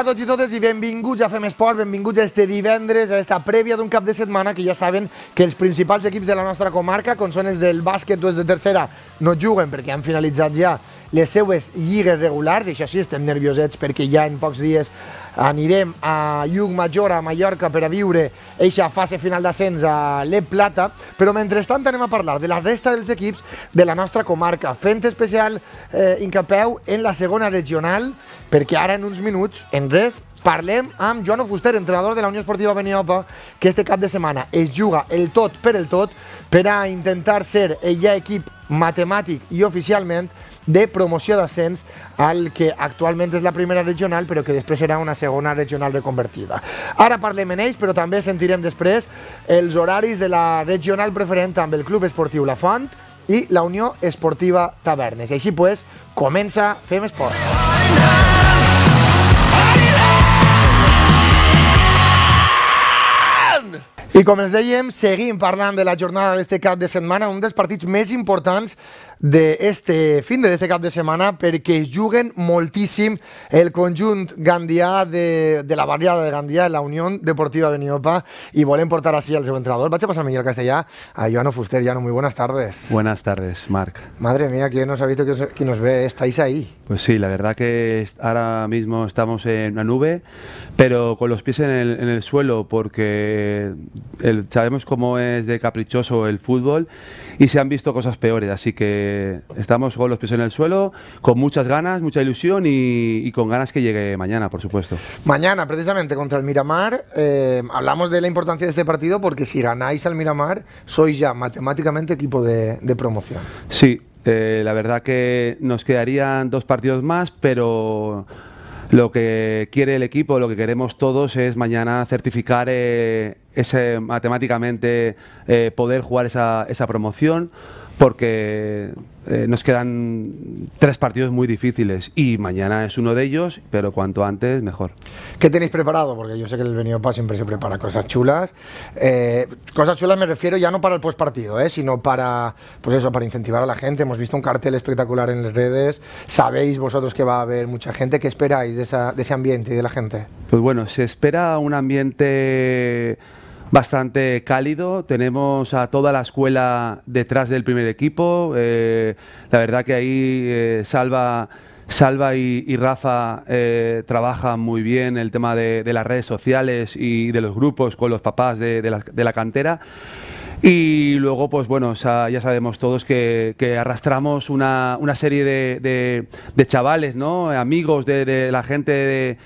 Hola a tots i totes i benvinguts a Fem Esport, benvinguts a este divendres, a esta prèvia d'un cap de setmana que ja saben que els principals equips de la nostra comarca, com són els del bàsquet o els de tercera, no juguen perquè han finalitzat ja les seues lligues regulars, i sí, estem nerviosets perquè ja en pocs dies anirem a Lluc Major, a Mallorca, per a viure eixa fase final d'ascens a l'E Plata, però mentrestant anem a parlar de la resta dels equips de la nostra comarca, fent especial eh, incapeu en la segona regional, perquè ara en uns minuts, en res, Parlem amb Joan Fuster, entrenador de la Unió Esportiva Beniopa, que este cap de setmana es juga el tot per el tot per a intentar ser el ja equip matemàtic i oficialment de promoció d'ascens al que actualment és la primera regional però que després serà una segona regional reconvertida. Ara parlem en ells però també sentirem després els horaris de la regional preferent amb el Club Esportiu La Font i la Unió Esportiva Tavernes. Així pues, comença Fem Esport. Oh, no! I com els dèiem, seguim parlant de la jornada d'este cap de setmana, un dels partits més importants de este fin de este cap de semana perquè que juguen moltíssim el conjunt Gandia de, de la variada de Gandia, la Unión Deportiva de y vuelven a portar así al segundo entrenador. Vaig a passar a Miguel Castellà, a Joano Fuster. Joano, muy buenas tardes. Buenas tardes, Marc. Madre mía, ¿quién nos ha visto que nos ve? ¿Estáis ahí? Pues sí, la verdad que ahora mismo estamos en una nube, pero con los pies en el, en el suelo porque sabemos cómo es de caprichoso el fútbol y se han visto cosas peores, así que estamos con los pies en el suelo, con muchas ganas, mucha ilusión y, con ganas que llegue mañana, por supuesto. Mañana, precisamente, contra el Miramar, eh, hablamos de la importancia de este partido porque si ganáis al Miramar, sois ya matemáticamente equipo de, promoción. Sí, eh, la verdad que nos quedarían dos partidos más, pero lo que quiere el equipo, lo que queremos todos es mañana certificar eh, ese, matemáticamente poder jugar esa, esa promoción porque eh, nos quedan tres partidos muy difíciles y mañana es uno de ellos, pero cuanto antes mejor. ¿Qué tenéis preparado? Porque yo sé que el venido Paz siempre se prepara cosas chulas. Eh, cosas chulas me refiero ya no para el partido, eh, sino para, pues eso, para incentivar a la gente. Hemos visto un cartel espectacular en las redes. Sabéis vosotros que va a haber mucha gente. ¿Qué esperáis de, de ese ambiente y de la gente? Pues bueno, se espera un ambiente bastante cálido. Tenemos a toda la escuela detrás del primer equipo. Eh, la verdad que ahí eh, Salva, Salva y, Rafa eh, trabajan muy bien el tema de, las redes sociales y de los grupos con los papás de, la, cantera. Y luego, pues bueno, ya sabemos todos que, arrastramos una, serie de, chavales, ¿no? Amigos de, la gente de,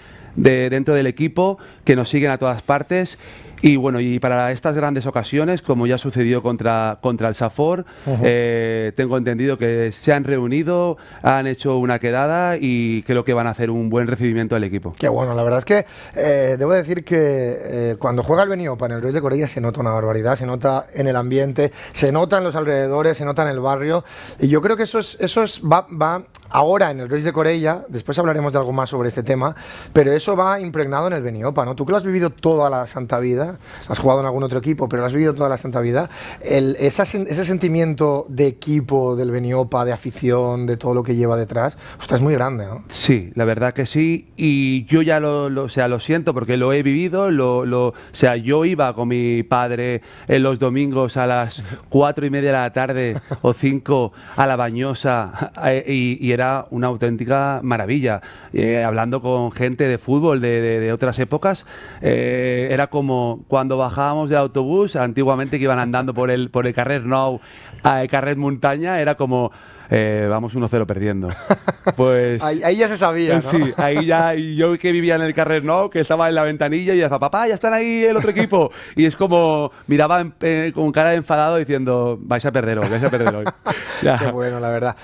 dentro del equipo que nos siguen a todas partes y bueno, y para estas grandes ocasiones, como ya sucedió contra, contra el Safor, eh, tengo entendido que se han reunido, han hecho una quedada y creo que van a hacer un buen recibimiento al equipo. Qué bueno, la verdad es que eh, debo decir que eh, cuando juega el venido en el Reyes de Corella se nota una barbaridad, se nota en el ambiente, se nota en los alrededores, se nota en el barrio y yo creo que eso, es, eso es, va, va ahora en el Real de Corella, después hablaremos de algo más sobre este tema, pero eso va impregnado en el Beniopa, ¿no? Tú que lo has vivido toda la santa vida, has jugado en algún otro equipo, pero lo has vivido toda la santa vida, ese sentimiento de equipo del Beniopa, de afición, de todo lo que lleva detrás, ostras, es muy grande, ¿no? Sí, la verdad que sí, y yo ya lo, o sea, lo siento porque lo he vivido, lo, o sea, yo iba con mi padre en eh, los domingos a las cuatro y media de la tarde o cinco a la bañosa eh, y era una auténtica maravilla. Eh, hablando con gente de fútbol de, otras épocas, eh, era como cuando bajábamos del autobús, antiguamente que iban andando por el, por el carrer Nou, a el eh, carrer Montaña, era como eh, vamos 1-0 perdiendo. Pues, ahí, ya se sabía. Eh, sí, ahí ya, yo que vivía en el carrer, no, que estaba en la ventanilla y decía, papá, ya están ahí el otro equipo. Y es como, miraba eh, con cara de enfadado diciendo, vais a perder hoy, vais a perder hoy. Qué bueno, la verdad.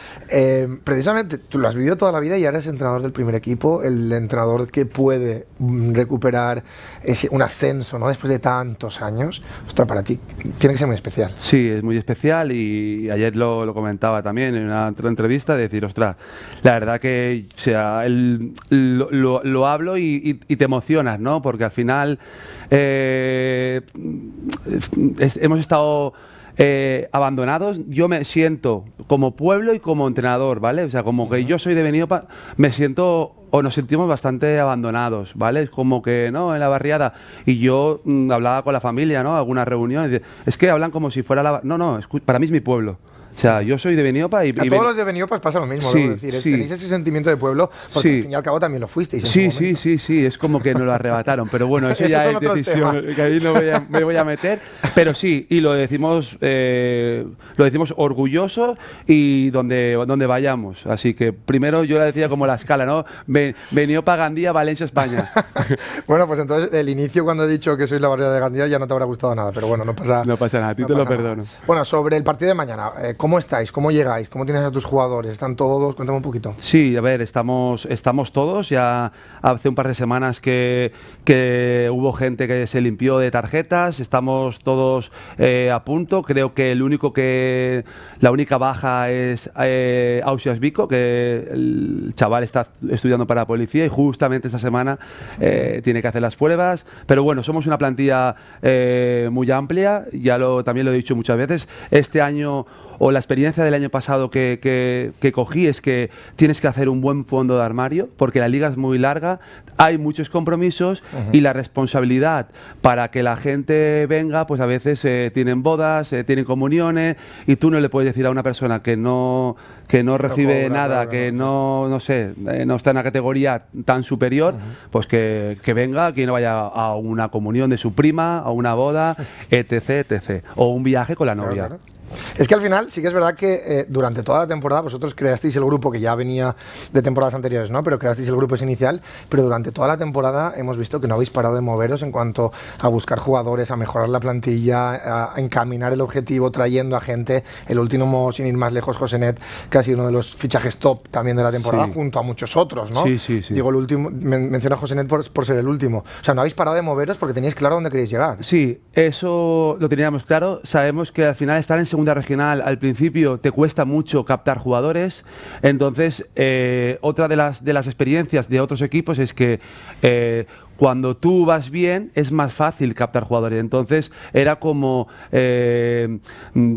precisamente, tú lo has vivido toda la vida y ahora eres entrenador del primer equipo, el entrenador que puede mm, recuperar ese, un ascenso, ¿no? Después de tantos años. Ostras, para ti tiene que ser muy especial. Sí, es muy especial y ayer lo, lo comentaba también en una entrevista, decir, ostras, la verdad que sea, el, lo, hablo y, te emocionas, ¿no? Porque al final eh, hemos estado... Eh, abandonados, yo me siento como pueblo y como entrenador, ¿vale? O sea, como que yo soy devenido, me siento o nos sentimos bastante abandonados, ¿vale? Es como que, ¿no? En la barriada. Y yo mm, hablaba con la familia, ¿no? Algunas reuniones. Es que hablan como si fuera la... No, no, para mí es mi pueblo. O sea, yo soy de Beniopa y... A todos los de Beniopa pasa lo mismo, sí, decir. Tenéis ese sentimiento de pueblo, porque al fin y al cabo también lo fuisteis. sí, sí, sí, sí, es como que nos lo arrebataron, pero bueno, eso ya es decisión, que ahí no me voy a meter. Pero sí, y lo decimos, eh, lo decimos orgulloso y donde, donde vayamos. Así que primero yo la decía como la escala, ¿no? Veniopa Beniopa, Gandía, Valencia, España. bueno, pues entonces el inicio cuando he dicho que soy la barriada de Gandía ya no te habrá gustado nada, pero bueno, no pasa, no pasa nada. A ti te lo perdono. Bueno, sobre el partido de mañana, eh, ¿Cómo estáis? ¿Cómo llegáis? ¿Cómo tienes a tus jugadores? ¿Están todos? Cuéntame un poquito. Sí, a ver, estamos, estamos todos. Ya hace un par de semanas que, hubo gente que se limpió de tarjetas. Estamos todos eh, a punto. Creo que el único que la única baja es eh, Vico, que el chaval está estudiando para la policía y justamente esta semana eh, tiene que hacer las pruebas. Pero bueno, somos una plantilla eh, muy amplia. Ya lo también lo he dicho muchas veces. Este año o la experiencia del año pasado que, cogí es que tienes que hacer un buen fondo de armario, porque la liga es muy larga, hay muchos compromisos y la responsabilidad para que la gente venga, pues a veces eh, tienen bodas, eh, tienen comuniones y tú no le puedes decir a una persona que no, que no recibe nada, que no, no sé, eh, no está en la categoría tan superior, pues que, venga, que no vaya a una comunión de su prima, a una boda, etc, etc. O un viaje con la novia. Es que al final sí que es verdad que eh, durante toda la temporada vosotros creasteis el grupo que ya venía de temporadas anteriores, ¿no? Pero creasteis el grupo ese inicial, pero durante toda la temporada hemos visto que no habéis parado de moveros en cuanto a buscar jugadores, a mejorar la plantilla, a encaminar el objetivo trayendo a gente. El último, sin ir más lejos, José Net, que ha sido uno de los fichajes top también de la temporada, junto a muchos otros, ¿no? Sí, sí, sí. Digo, el último, menciona a José Net por, ser el último. O sea, no habéis parado de moveros porque teníais claro dónde queréis llegar. Sí, eso lo teníamos claro. Sabemos que al final estar en segundo regional al principio te cuesta mucho captar jugadores. Entonces, eh, otra de las, de las experiencias de otros equipos es que eh, cuando tú vas bien es más fácil captar jugadores. Entonces era como eh,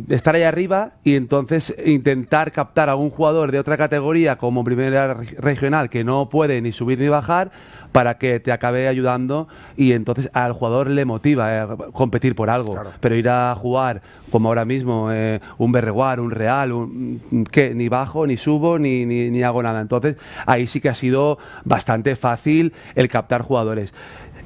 estar ahí arriba y entonces intentar captar a un jugador de otra categoría como primera regional que no puede ni subir ni bajar para que te acabe ayudando y entonces al jugador le motiva eh, competir por algo. Pero ir a jugar como ahora mismo eh, un Berreguar, un Real, mm, que ni bajo, ni subo, ni, ni hago nada. Entonces ahí sí que ha sido bastante fácil el captar jugadores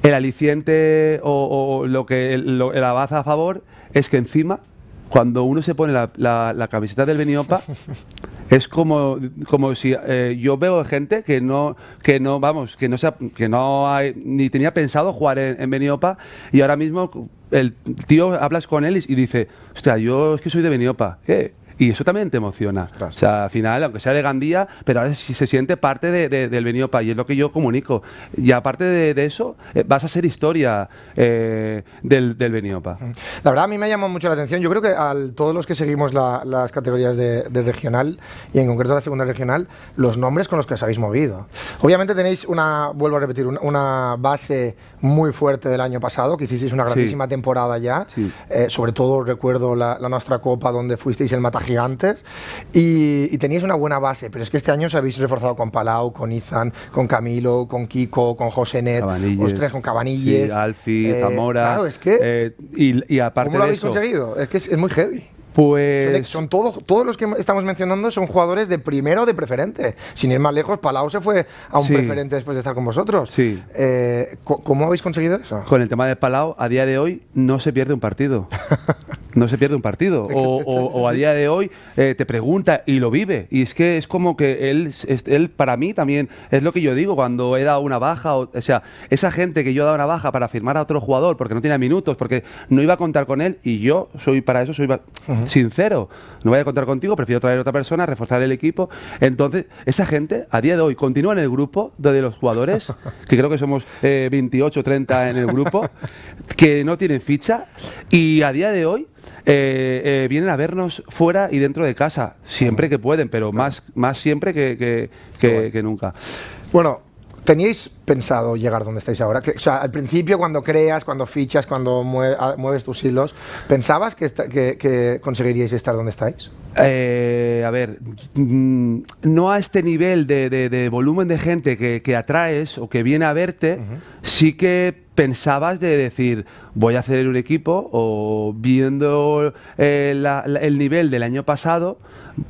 el aliciente o, lo que el, a favor es que encima cuando uno se pone la, la, camiseta del Beniopa, es como, como si eh, yo veo gente que no, que no, vamos, que no, sea, que no hay, ni tenía pensado jugar en, Veniopa Beniopa y ahora mismo el tío hablas con él y, dice, hostia, yo es que soy de Beniopa. Y eso también te emociona. O sea, al final, aunque sea de Gandía, pero ahora sí se siente parte de, del Beniopa y es lo que yo comunico. Y aparte de, eso, eh, vas a ser historia eh, del, del Beniopa. Mm. La verdad, a mí me llamado mucho la atención. Yo creo que a todos los que seguimos las categorías de, regional, y en concreto la segunda regional, los nombres con los que os habéis movido. Obviamente tenéis una, vuelvo a repetir, una, base muy fuerte del año pasado, que hicisteis una grandísima temporada ya. Eh, sobre todo recuerdo la, la, nuestra copa donde fuisteis el mataje gigantes y, teníais una buena base, pero es que este año os habéis reforzado con Palau, con Izan, con Camilo, con Kiko, con José Net, con Cabanilles, Alfi, eh, Zamora. Claro, es que. Eh, y, aparte ¿Cómo lo habéis conseguido? Es que es muy heavy. Pues. Son, todos, todos los que estamos mencionando son jugadores de primero o de preferente. Sin ir más lejos, Palau se fue a un preferente después de estar con vosotros. Sí. Eh, ¿Cómo habéis conseguido eso? Con el tema de Palau, a día de hoy no se pierde un partido. no se pierde un partido. Este o, a día de hoy eh, te pregunta y lo vive. Y es que es como que él, él, para mí también, es lo que yo digo cuando he dado una baja. O, sea, esa gente que yo he dado una baja para firmar a otro jugador porque no tenía minutos, porque no iba a contar con él y yo soy para eso, soy sincero. No voy a contar contigo, prefiero traer a otra persona, reforzar el equipo. Entonces, esa gente a día de hoy continúa en el grupo de los jugadores, que creo que somos 28 o 30 en el grupo, que no tienen ficha y a día de hoy eh, eh, vienen a vernos fuera y dentro de casa, siempre que pueden, pero más, más siempre que, que, que nunca. Bueno, ¿Teníais pensado llegar donde estáis ahora? O sea, al principio, cuando creas, cuando fichas, cuando ah, mueves tus hilos, ¿pensabas que, conseguiríais estar donde estáis? Eh, a ver, mm, no a este nivel de, volumen de gente que, atraes o que viene a verte, sí que pensabas de decir, voy a hacer un equipo o viendo eh, el nivel del año pasado,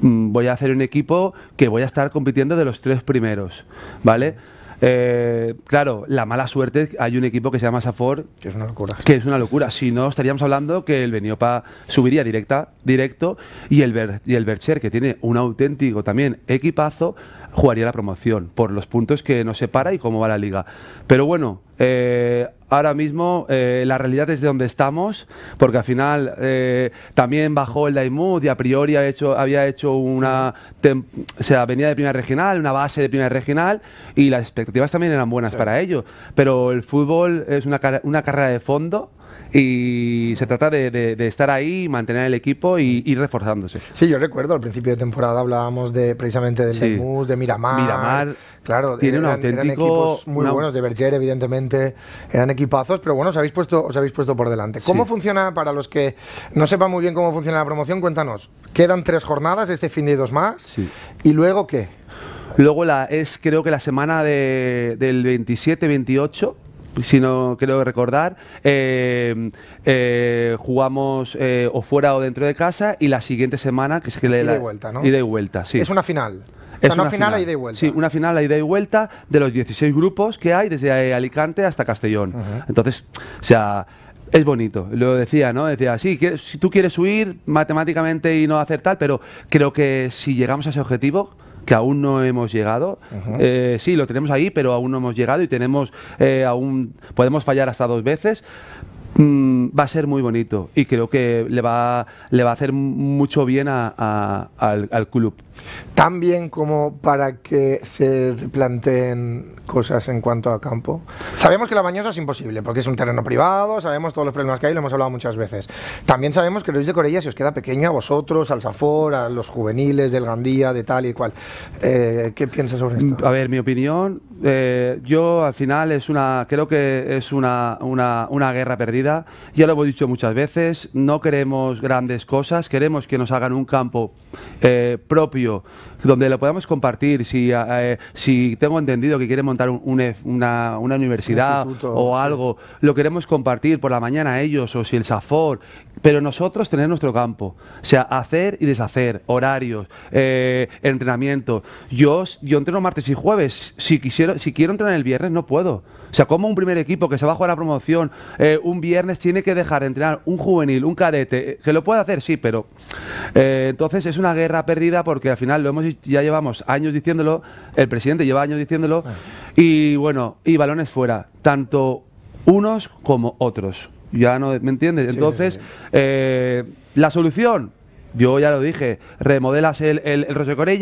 mm, voy a hacer un equipo que voy a estar compitiendo de los tres primeros, ¿vale? Eh, claro, la mala suerte es que hay un equipo que se llama Safor. Que es una locura. Que es una locura. Si no, estaríamos hablando que el Beniopa subiría directa, directo y el, y el Bercher, que tiene un auténtico también equipazo, jugaría la promoción por los puntos que nos separa y cómo va la liga. Pero bueno, eh, ahora mismo eh, la realidad es de donde estamos, porque al final eh, también bajó el Daimud y a priori ha hecho, había hecho una. O sea, venía de primera regional, una base de primera regional y las expectativas también eran buenas para ello. Pero el fútbol es una, una carrera de fondo y se trata de, estar ahí, mantener el equipo y ir reforzándose. Sí, yo recuerdo al principio de temporada hablábamos de precisamente del sí. de Miramar. Miramar. Claro, tiene eran, un equipos muy buenos de Berger, evidentemente, eran equipazos, pero bueno, os habéis puesto, os habéis puesto por delante. ¿Cómo funciona para los que no sepan muy bien cómo funciona la promoción? Cuéntanos. Quedan tres jornadas, este fin de dos más. ¿Y luego qué? Luego la, es creo que la semana de, del 27-28 si no creo recordar, eh, eh, jugamos eh, o fuera o dentro de casa y la siguiente semana, que es que le Ida y vuelta, Ida y vuelta, sí. Es una final. Es una, final, ida y vuelta. Sí, una final a ida y vuelta de los 16 grupos que hay desde Alicante hasta Castellón. Entonces, o sea, es bonito, lo decía, ¿no? Decía, sí, que, si tú quieres huir matemáticamente y no hacer tal, pero creo que si llegamos a ese objetivo, que aún no hemos llegado. Eh, sí, lo tenemos ahí, pero aún no hemos llegado y tenemos eh, aún podemos fallar hasta dos veces, Mm, va a ser muy bonito y creo que le va, le va a hacer mucho bien al, club. ¿Tan bien como para que se planteen cosas en cuanto a campo? Sabemos que la Bañosa es imposible porque es un terreno privado, sabemos todos los problemas que hay, lo hemos hablado muchas veces. También sabemos que Luis de Corella se os queda pequeño a vosotros, al Safor, a los juveniles del Gandía, de tal y cual. Eh, ¿Qué piensas sobre esto? A ver, mi opinión, eh, yo al final es una, creo que es una, una, una guerra perdida ya lo hemos dicho muchas veces, no queremos grandes cosas, queremos que nos hagan un campo eh, propio donde lo podamos compartir. Si, eh, si tengo entendido que quiere montar una, universidad o algo, lo queremos compartir por la mañana ellos o si el SAFOR, pero nosotros tener nuestro campo, o sea, hacer y deshacer, horarios, eh, entrenamiento. Yo, yo entreno martes y jueves, si, quisiera, si quiero entrenar el viernes no puedo. O sea, como un primer equipo que se va a jugar a promoción eh, un viernes tiene que dejar de entrenar un juvenil, un cadete, eh, que lo puede hacer, sí, pero eh, entonces es una guerra perdida porque al final lo hemos ya llevamos años diciéndolo, el presidente lleva años diciéndolo ah. y bueno, y balones fuera, tanto unos como otros. Ya no, ¿me entiendes? Entonces, la solución, yo ya lo dije, remodelas el, el, el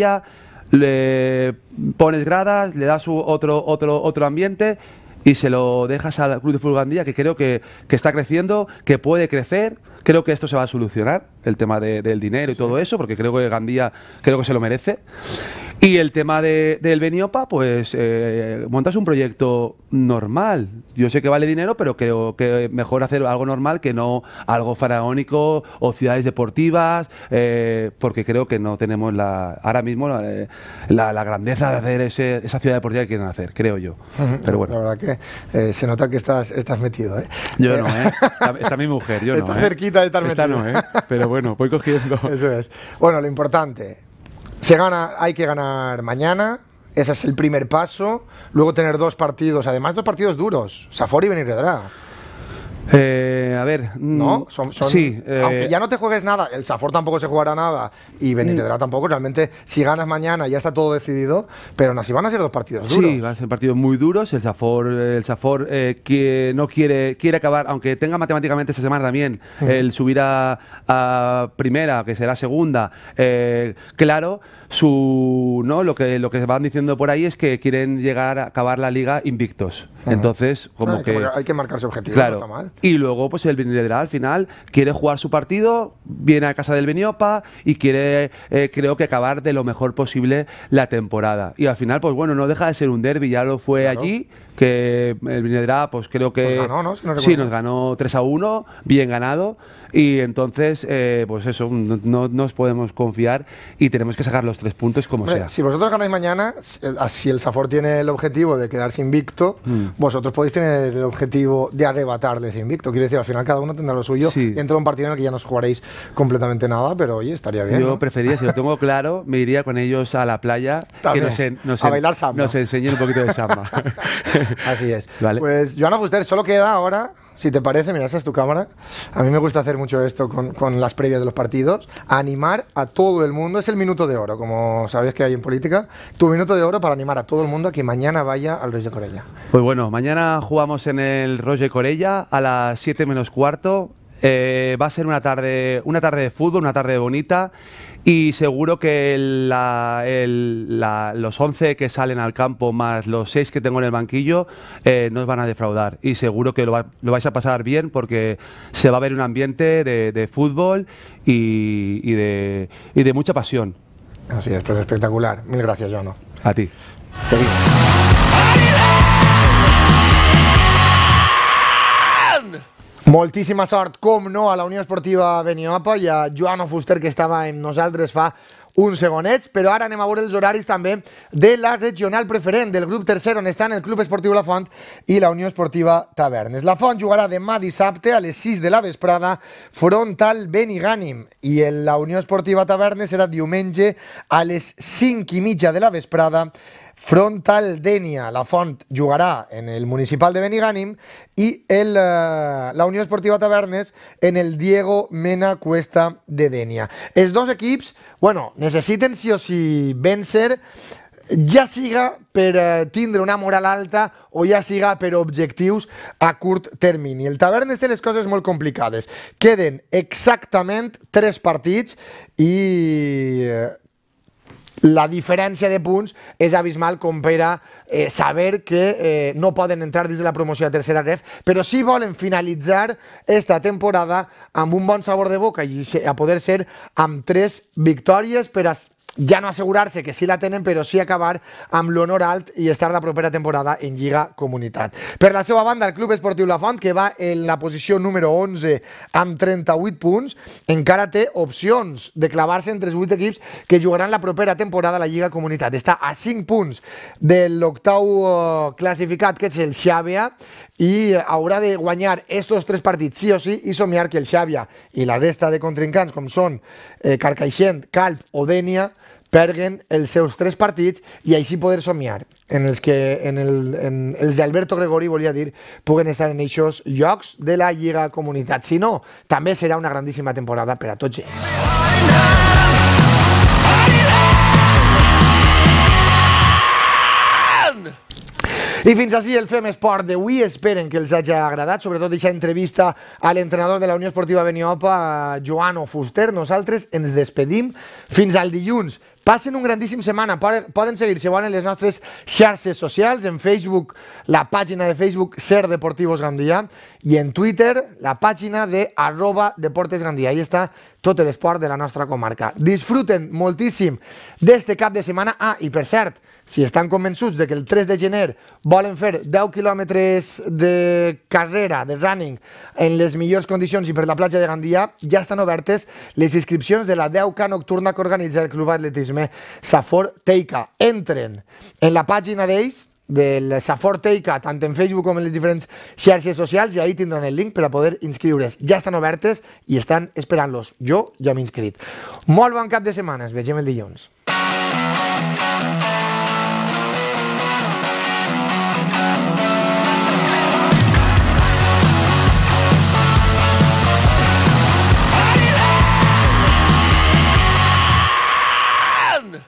le pones gradas, le das otro, otro, otro ambiente y se lo dejas al Club de Fútbol que creo que, que está creciendo, que puede crecer Creo que esto se va a solucionar, el tema de, del dinero y todo eso, porque creo que Gandía creo que se lo merece. Y el tema de, del Beniopa, pues eh, montas un proyecto normal. Yo sé que vale dinero, pero creo que mejor hacer algo normal que no algo faraónico o ciudades deportivas, eh, porque creo que no tenemos la, ahora mismo la, eh, grandeza de hacer esa ciudad deportiva que quieren hacer, creo yo. Pero bueno. La verdad que se nota que estás, estás metido. Yo no, ¿eh? Está, mi mujer, yo está no. Cerquita ¿eh? Pero bueno, voy cogiendo. Eso es. Bueno, lo importante. Se gana, hay que ganar mañana. Ese es el primer paso. Luego tener dos partidos, además dos partidos duros. Safor y eh, a ver, mm, ¿no? Son, sí. aunque eh, ya no te juegues nada, el Safor tampoco se jugará nada y Benítez mm. tampoco. Realmente, si ganas mañana ya está todo decidido, pero así van a ser dos partidos duros. Sí, van a ser partidos muy duros. El Safor, el Safor eh, que no quiere, quiere acabar, aunque tenga matemáticamente esta semana también el subir a, primera, que será segunda. claro, su no lo que lo que van diciendo por ahí es que quieren llegar a acabar la liga invictos. Entonces, como ah, hay que, hay que marcarse objetivos. Claro. Y luego, pues el Benidra al final quiere jugar su partido, viene a casa del Beniopa y quiere, eh, creo que acabar de lo mejor posible la temporada. Y al final, pues bueno, no deja de ser un derby, ya lo fue allí que el eh, Vinedra, pues creo que. ¿no? sí, nos ganó 3 a 1, bien ganado. Y entonces, eh, pues eso, no, nos podemos confiar y tenemos que sacar los tres puntos como sea. Si vosotros ganáis mañana, si el Safor tiene el objetivo de quedarse invicto, mm. vosotros podéis tener el objetivo de arrebatarles invicto. Quiero decir, al final cada uno tendrá lo suyo dentro de un partido en el que ya no os jugaréis completamente nada, pero oye, estaría bien. Yo preferiría si lo tengo claro, me iría con ellos a la playa, que nos, a bailar samba. nos enseñen un poquito de samba. Así es. Vale. Pues Joana Fuster, solo queda ahora si te parece, mira, esa es tu cámara. A mí me gusta hacer mucho esto con, las previas de los partidos. Animar a todo el mundo. Es el minuto de oro, como sabes que hay en política. Tu minuto de oro para animar a todo el mundo a que mañana vaya al de Corella. Pues bueno, mañana jugamos en el de Corella a las 7 menos cuarto. Eh, va a ser una tarde, una tarde de fútbol, una tarde bonita y seguro que los 11 que salen al campo más los 6 que tengo en el banquillo eh, nos van a defraudar y seguro que lo, vais a pasar bien porque se va a ver un ambiente de, fútbol y, de, mucha pasión. Así es, pues espectacular. Mil gracias, Joano. A ti. Seguimos. Moltíssima sort, com no, a la Unió Esportiva Beniopa i a Joana Fuster, que estava amb nosaltres fa uns segonets, però ara anem a veure els horaris també de la regional preferent del grup tercer on estan el Club Esportiu La Font i la Unió Esportiva Tavernes. La Font jugarà demà dissabte a les 6 de la vesprada front al Benigànim i la Unió Esportiva Tavernes serà diumenge a les 5 i mitja de la vesprada Frontal Denia, la Font jugarà en el Municipal de Benigànim i el, eh, la Unió Esportiva Tavernes en el Diego Mena Cuesta de Denia. Els dos equips, bueno, necessiten sí o sí vèncer ja siga per eh, tindre una moral alta o ja siga per objectius a curt termini. El Tavernes té les coses molt complicades. Queden exactament tres partits i eh, la diferència de punts és abismal com per a eh, saber que eh, no poden entrar des de la promoció de tercera ref, però sí volen finalitzar esta temporada amb un bon sabor de boca i a poder ser amb tres victòries per a ja no assegurar-se que sí la tenen, però sí acabar amb l'honor alt i estar la propera temporada en Lliga Comunitat. Per la seva banda, el Club Esportiu La Font, que va en la posició número 11 amb 38 punts, encara té opcions de clavar-se entre els 8 equips que jugaran la propera temporada a la Lliga Comunitat. Està a 5 punts de l'octau eh, classificat, que és el Xàbia, i haurà de guanyar estos tres partits sí o sí i somiar que el Xàbia i la resta de contrincants, com són eh, Carcaixent, Calp o Dènia, perguen els seus tres partits i així poder somiar en els que en el, en els d'Alberto Gregori, volia dir, puguen estar en eixos llocs de la Lliga Comunitat. Si no, també serà una grandíssima temporada per a tots ells. I fins així el Fem Esport d'avui. Esperen que els hagi agradat, sobretot deixar entrevista a l'entrenador de la Unió Esportiva Beniopa, Joano Fuster. Nosaltres ens despedim fins al dilluns. Pasen un grandísima semana. Pueden seguirse van en les nostres xarxes sociales en Facebook, la página de Facebook Ser Deportivos Gandía. Y en Twitter, la página de arroba Deportes Gandia. Ahí está. tot l'esport de la nostra comarca. Disfruten moltíssim d'este cap de setmana. Ah, i per cert, si estan convençuts de que el 3 de gener volen fer 10 quilòmetres de carrera, de running, en les millors condicions i per la platja de Gandia, ja estan obertes les inscripcions de la 10K nocturna que organitza el Club Atletisme Safor Teica. Entren en la pàgina d'ells, del Safor Forteica, tant en Facebook com en les diferents xarxes socials, i ahir tindran el link per a poder inscriure's. Ja estan obertes i estan esperant-los. Jo ja m'he inscrit. Molt bon cap de setmana, ens vegem el dilluns.